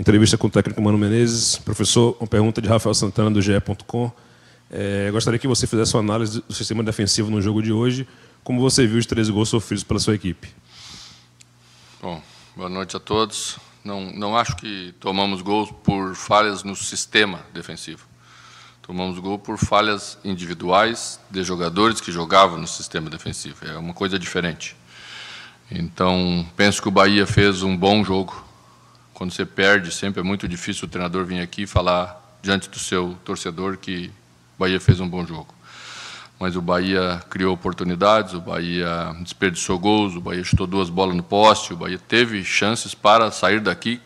Entrevista com o técnico Mano Menezes. Professor, uma pergunta de Rafael Santana, do GE.com. É, gostaria que você fizesse uma análise do sistema defensivo no jogo de hoje. Como você viu os 13 gols sofridos pela sua equipe? Bom, boa noite a todos. Não, não acho que tomamos gols por falhas no sistema defensivo. Tomamos gol por falhas individuais de jogadores que jogavam no sistema defensivo. É uma coisa diferente. Então, penso que o Bahia fez um bom jogo. Quando você perde, sempre é muito difícil o treinador vir aqui e falar diante do seu torcedor que o Bahia fez um bom jogo. Mas o Bahia criou oportunidades, o Bahia desperdiçou gols, o Bahia chutou duas bolas no poste, o Bahia teve chances para sair daqui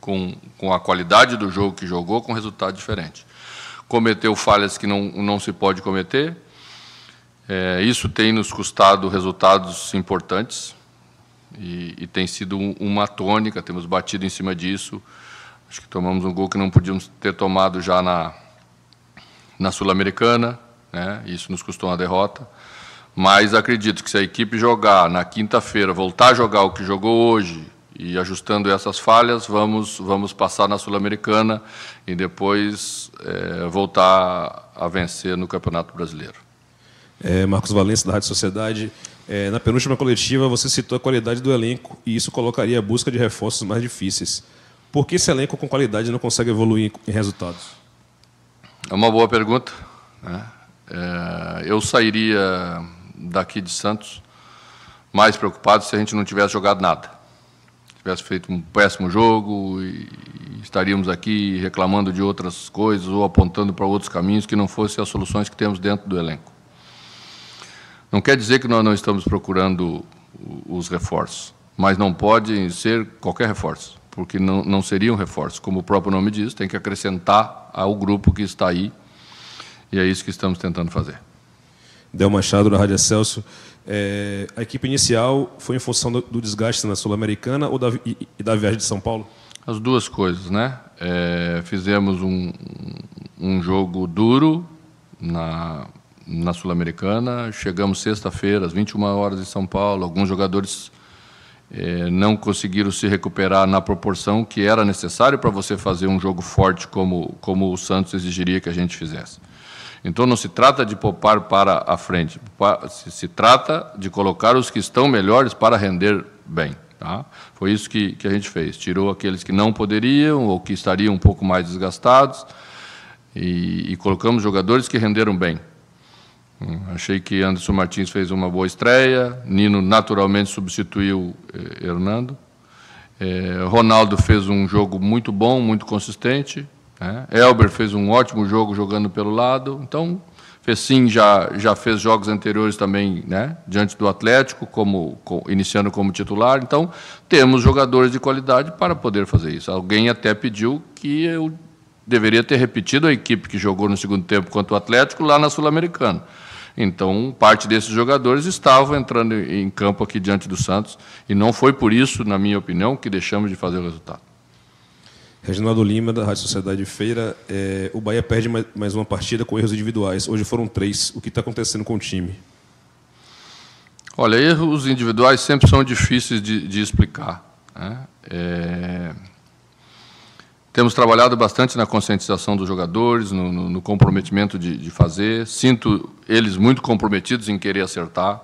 com, com a qualidade do jogo que jogou, com resultado diferente. Cometeu falhas que não, não se pode cometer. É, isso tem nos custado resultados importantes e, e tem sido uma tônica, temos batido em cima disso. Acho que tomamos um gol que não podíamos ter tomado já na, na Sul-Americana, né? isso nos custou uma derrota. Mas acredito que se a equipe jogar na quinta-feira, voltar a jogar o que jogou hoje e ajustando essas falhas, vamos, vamos passar na Sul-Americana e depois é, voltar a vencer no Campeonato Brasileiro. É, Marcos Valença, da Rádio Sociedade. É, na penúltima coletiva, você citou a qualidade do elenco e isso colocaria a busca de reforços mais difíceis. Por que esse elenco com qualidade não consegue evoluir em resultados? É uma boa pergunta. Né? É, eu sairia daqui de Santos mais preocupado se a gente não tivesse jogado nada. Tivesse feito um péssimo jogo e estaríamos aqui reclamando de outras coisas ou apontando para outros caminhos que não fossem as soluções que temos dentro do elenco. Não quer dizer que nós não estamos procurando os reforços, mas não podem ser qualquer reforço, porque não, não seriam um reforços. Como o próprio nome diz, tem que acrescentar ao grupo que está aí, e é isso que estamos tentando fazer. Del Machado, na Rádio Celso. É, a equipe inicial foi em função do, do desgaste na Sul-Americana ou da, e, e, da viagem de São Paulo? As duas coisas, né? É, fizemos um, um jogo duro na na Sul-Americana. Chegamos sexta-feira, às 21 horas em São Paulo. Alguns jogadores eh, não conseguiram se recuperar na proporção que era necessário para você fazer um jogo forte como, como o Santos exigiria que a gente fizesse. Então não se trata de poupar para a frente, se trata de colocar os que estão melhores para render bem. Tá? Foi isso que, que a gente fez. Tirou aqueles que não poderiam ou que estariam um pouco mais desgastados e, e colocamos jogadores que renderam bem. Achei que Anderson Martins fez uma boa estreia, Nino naturalmente substituiu eh, Hernando, eh, Ronaldo fez um jogo muito bom, muito consistente, né? Elber fez um ótimo jogo jogando pelo lado, então Fecim já, já fez jogos anteriores também né? diante do Atlético, como, com, iniciando como titular, então temos jogadores de qualidade para poder fazer isso. Alguém até pediu que eu deveria ter repetido a equipe que jogou no segundo tempo contra o Atlético lá na Sul-Americana. Então, parte desses jogadores estavam entrando em campo aqui diante do Santos, e não foi por isso, na minha opinião, que deixamos de fazer o resultado. Reginaldo Lima, da Rádio Sociedade Feira. É, o Bahia perde mais uma partida com erros individuais. Hoje foram três. O que está acontecendo com o time? Olha, erros individuais sempre são difíceis de, de explicar. Né? É... Temos trabalhado bastante na conscientização dos jogadores, no, no, no comprometimento de, de, fazer. Sinto eles muito comprometidos em querer acertar,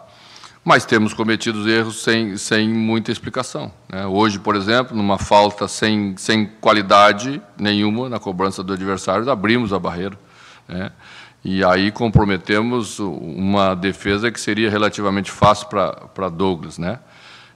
mas temos cometido erros sem, sem muita explicação. Né? Hoje, por exemplo, numa falta sem, sem qualidade nenhuma na cobrança do adversário, abrimos a barreira. Né? E aí comprometemos uma defesa que seria relativamente fácil para Douglas. Né?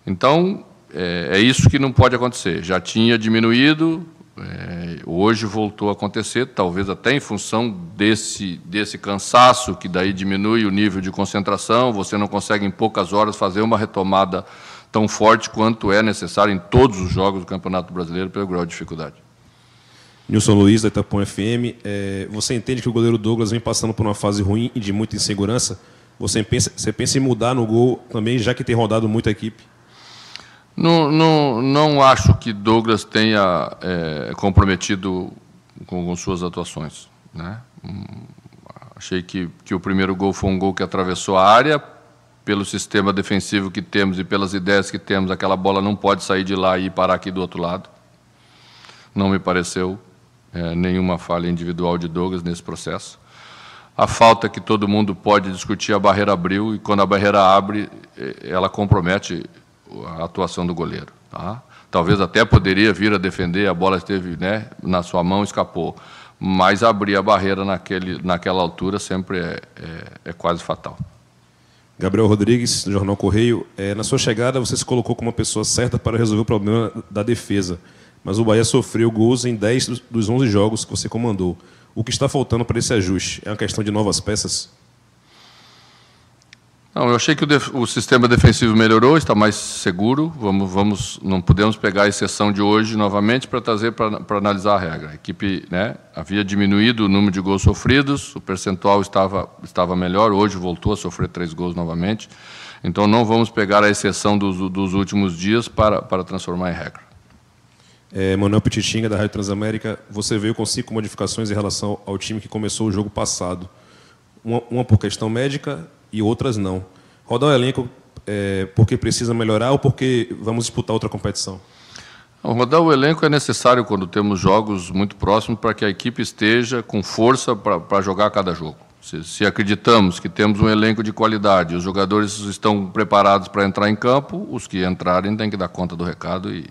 Então, é, é isso que não pode acontecer. Já tinha diminuído, é, hoje voltou a acontecer, talvez até em função desse, desse cansaço, que daí diminui o nível de concentração, você não consegue em poucas horas fazer uma retomada tão forte quanto é necessário em todos os jogos do Campeonato Brasileiro pelo grau de dificuldade. Nilson Luiz, da Itapão FM, é, você entende que o goleiro Douglas vem passando por uma fase ruim e de muita insegurança? Você pensa, você pensa em mudar no gol também, já que tem rodado muita equipe? Não, não, não acho que Douglas tenha é, comprometido com, com, suas atuações. Né? Hum, achei que, que o primeiro gol foi um gol que atravessou a área, pelo sistema defensivo que temos e pelas ideias que temos, aquela bola não pode sair de lá e parar aqui do outro lado. Não me pareceu é, nenhuma falha individual de Douglas nesse processo. A falta que todo mundo pode discutir, a barreira abriu, e quando a barreira abre, é, ela compromete a atuação do goleiro. Tá? Talvez até poderia vir a defender, a bola esteve né, na sua mão, escapou. Mas abrir a barreira naquele, naquela altura sempre é, é, é quase fatal. Gabriel Rodrigues, do Jornal Correio. É, na sua chegada, você se colocou como uma pessoa certa para resolver o problema da defesa. Mas o Bahia sofreu gols em 10 dos 11 jogos que você comandou. O que está faltando para esse ajuste? É uma questão de novas peças? Não, eu achei que o, o, sistema defensivo melhorou, está mais seguro. Vamos, vamos, não podemos pegar a exceção de hoje novamente para trazer para analisar a regra. A equipe né, havia diminuído o número de gols sofridos, o percentual estava, estava melhor, hoje voltou a sofrer três gols novamente. Então não vamos pegar a exceção dos, dos últimos dias para, para transformar em regra. É, Manuel da Rádio Transamérica, você veio com cinco modificações em relação ao time que começou o jogo passado. Uma, uma por questão médica e outras não? Rodar o elenco é, porque precisa melhorar ou porque vamos disputar outra competição? Rodar o elenco é necessário quando temos jogos muito próximos para que a equipe esteja com força para, jogar cada jogo. Se, se, acreditamos que temos um elenco de qualidade, os jogadores estão preparados para entrar em campo, os que entrarem têm que dar conta do recado e,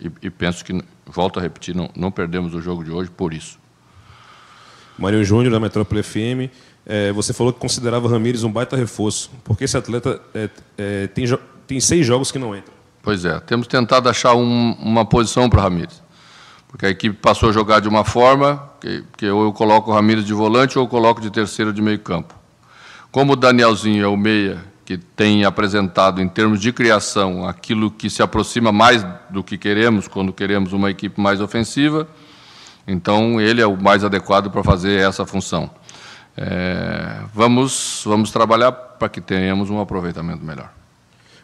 e, e penso que, volto a repetir, não, não perdemos o jogo de hoje por isso. Mário Júnior, da Metrópole FM. É, você falou que considerava Ramires um baita reforço, porque esse atleta é, é, tem, tem seis jogos que não entra. Pois é, temos tentado achar um, uma posição para o Ramires, porque a equipe passou a jogar de uma forma que, que ou eu coloco o Ramires de volante ou eu coloco de terceiro de meio campo. Como o Danielzinho é o meia que tem apresentado em termos de criação aquilo que se aproxima mais do que queremos quando queremos uma equipe mais ofensiva, então ele é o mais adequado para fazer essa função é, vamos, vamos trabalhar para que tenhamos um aproveitamento melhor.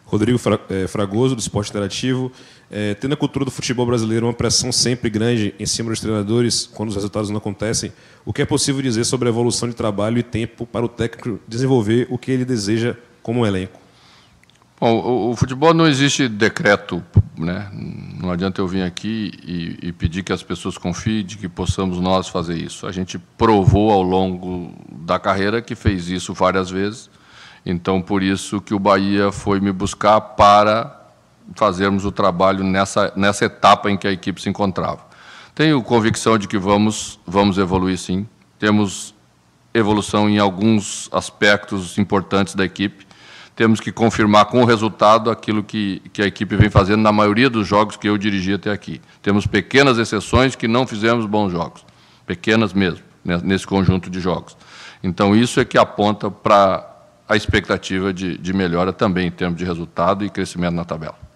Rodrigo é, Fragoso, do Esporte Interativo. É, tendo a cultura do futebol brasileiro uma pressão sempre grande em cima dos treinadores quando os resultados não acontecem, o que é possível dizer sobre a evolução de trabalho e tempo para o técnico desenvolver o que ele deseja como um elenco? Bom, o, o futebol não existe decreto, né? não adianta eu vir aqui e, e, pedir que as pessoas confiem de que possamos nós fazer isso. A gente provou ao longo da carreira que fez isso várias vezes. Então, por isso que o Bahia foi me buscar para fazermos o trabalho nessa, nessa etapa em que a equipe se encontrava. Tenho convicção de que vamos, vamos evoluir sim. Temos evolução em alguns aspectos importantes da equipe temos que confirmar com o resultado aquilo que, que a equipe vem fazendo na maioria dos jogos que eu dirigi até aqui. Temos pequenas exceções que não fizemos bons jogos, pequenas mesmo, né, nesse conjunto de jogos. Então, isso é que aponta para a expectativa de, de melhora também em termos de resultado e crescimento na tabela.